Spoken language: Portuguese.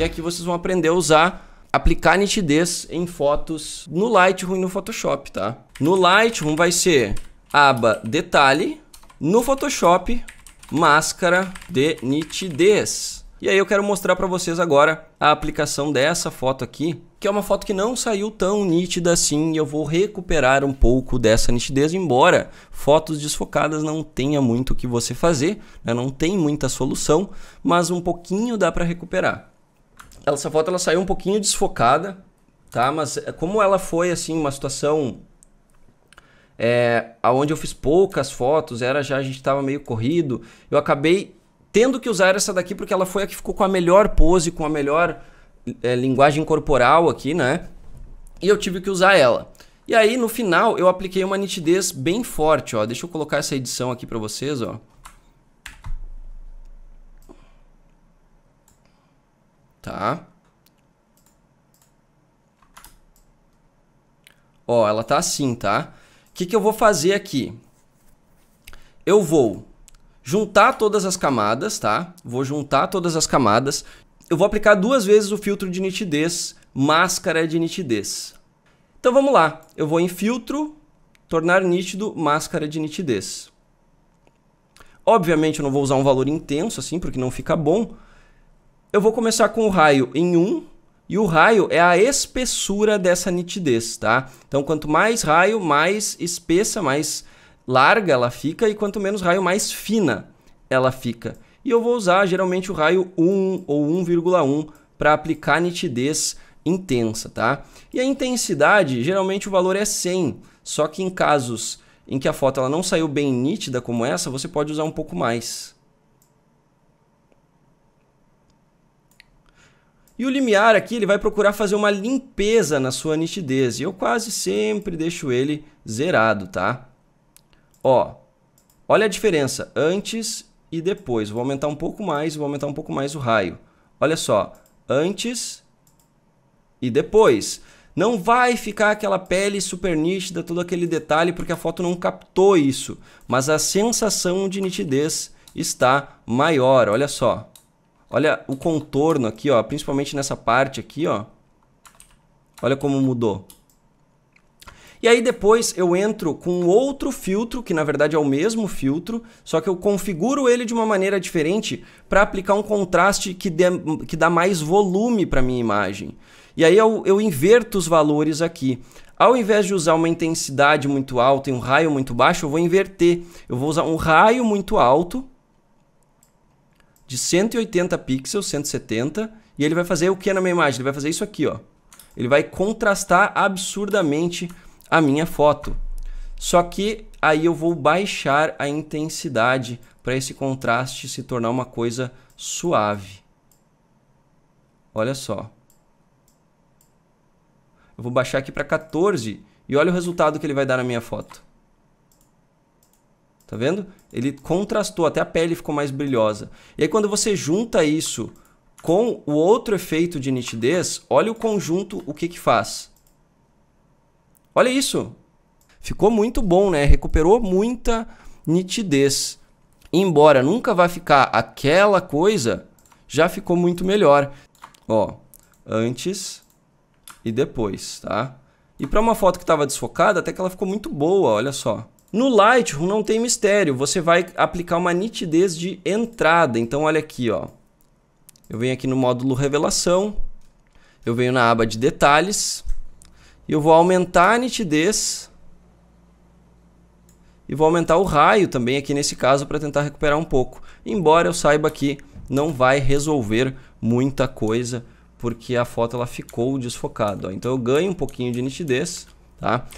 E aqui vocês vão aprender a usar aplicar nitidez em fotos no Lightroom e no Photoshop, tá? No Lightroom vai ser aba detalhe, no Photoshop máscara de nitidez. E aí eu quero mostrar para vocês agora a aplicação dessa foto aqui, que é uma foto que não saiu tão nítida assim, e eu vou recuperar um pouco dessa nitidez, embora fotos desfocadas não tenha muito o que você fazer, né? não tem muita solução, mas um pouquinho dá para recuperar essa foto ela saiu um pouquinho desfocada, tá? Mas eh, como ela foi assim uma situação é, aonde eu fiz poucas fotos, era já a gente estava meio corrido, eu acabei tendo que usar essa daqui porque ela foi a que ficou com a melhor pose, com a melhor é, linguagem corporal aqui, né? E eu tive que usar ela. E aí no final eu apliquei uma nitidez bem forte, ó. Deixa eu colocar essa edição aqui para vocês, ó. Tá? Ó, ela tá assim, tá? O que, que eu vou fazer aqui? Eu vou juntar todas as camadas, tá? Vou juntar todas as camadas. Eu vou aplicar duas vezes o filtro de nitidez, máscara de nitidez. Então vamos lá. Eu vou em filtro, tornar nítido, máscara de nitidez. Obviamente eu não vou usar um valor intenso assim, porque não fica bom, eu vou começar com o raio em 1, e o raio é a espessura dessa nitidez, tá? Então, quanto mais raio, mais espessa, mais larga ela fica, e quanto menos raio, mais fina ela fica. E eu vou usar geralmente o raio 1 ou 1,1 para aplicar nitidez intensa, tá? E a intensidade, geralmente o valor é 100, só que em casos em que a foto ela não saiu bem nítida como essa, você pode usar um pouco mais. E o limiar aqui ele vai procurar fazer uma limpeza na sua nitidez. E eu quase sempre deixo ele zerado, tá? Ó, olha a diferença antes e depois. Vou aumentar um pouco mais, vou aumentar um pouco mais o raio. Olha só, antes e depois. Não vai ficar aquela pele super nítida, todo aquele detalhe, porque a foto não captou isso. Mas a sensação de nitidez está maior, olha só. Olha o contorno aqui, ó, principalmente nessa parte aqui, ó. Olha como mudou. E aí depois eu entro com outro filtro, que na verdade é o mesmo filtro, só que eu configuro ele de uma maneira diferente para aplicar um contraste que, dê, que dá mais volume para minha imagem. E aí eu, eu inverto os valores aqui. Ao invés de usar uma intensidade muito alta e um raio muito baixo, eu vou inverter. Eu vou usar um raio muito alto de 180 pixels, 170, e ele vai fazer o que na minha imagem? Ele vai fazer isso aqui, ó. Ele vai contrastar absurdamente a minha foto. Só que aí eu vou baixar a intensidade para esse contraste se tornar uma coisa suave. Olha só. Eu vou baixar aqui para 14 e olha o resultado que ele vai dar na minha foto. Tá vendo? Ele contrastou, até a pele ficou mais brilhosa. E aí quando você junta isso com o outro efeito de nitidez, olha o conjunto, o que que faz. Olha isso. Ficou muito bom, né? Recuperou muita nitidez. Embora nunca vá ficar aquela coisa, já ficou muito melhor. Ó, antes e depois, tá? E para uma foto que estava desfocada, até que ela ficou muito boa, olha só. No Lightroom não tem mistério, você vai aplicar uma nitidez de entrada. Então olha aqui, ó. Eu venho aqui no módulo revelação, eu venho na aba de detalhes e eu vou aumentar a nitidez e vou aumentar o raio também aqui nesse caso para tentar recuperar um pouco. Embora eu saiba que não vai resolver muita coisa porque a foto ela ficou desfocada. Ó. Então eu ganho um pouquinho de nitidez, tá?